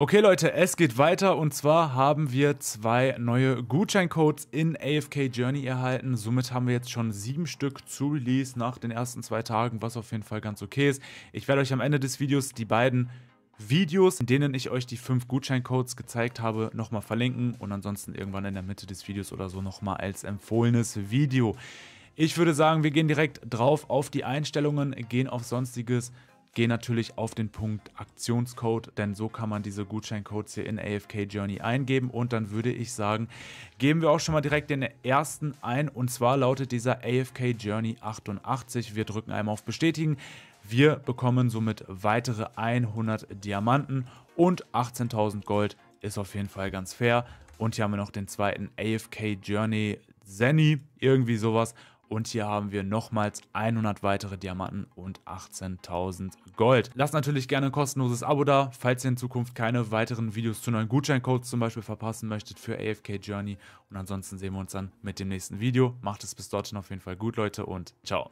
Okay Leute, es geht weiter und zwar haben wir zwei neue Gutscheincodes in AFK Journey erhalten. Somit haben wir jetzt schon sieben Stück zu Release nach den ersten zwei Tagen, was auf jeden Fall ganz okay ist. Ich werde euch am Ende des Videos die beiden Videos, in denen ich euch die fünf Gutscheincodes gezeigt habe, nochmal verlinken und ansonsten irgendwann in der Mitte des Videos oder so nochmal als empfohlenes Video. Ich würde sagen, wir gehen direkt drauf auf die Einstellungen, gehen auf Sonstiges, Gehe natürlich auf den Punkt Aktionscode, denn so kann man diese Gutscheincodes hier in AFK Journey eingeben. Und dann würde ich sagen, geben wir auch schon mal direkt den ersten ein. Und zwar lautet dieser AFK Journey 88. Wir drücken einmal auf Bestätigen. Wir bekommen somit weitere 100 Diamanten und 18.000 Gold. Ist auf jeden Fall ganz fair. Und hier haben wir noch den zweiten AFK Journey Zenny, irgendwie sowas. Und hier haben wir nochmals 100 weitere Diamanten und 18.000 Gold. Lasst natürlich gerne ein kostenloses Abo da, falls ihr in Zukunft keine weiteren Videos zu neuen Gutscheincodes zum Beispiel verpassen möchtet für AFK Journey. Und ansonsten sehen wir uns dann mit dem nächsten Video. Macht es bis dorthin auf jeden Fall gut, Leute, und ciao.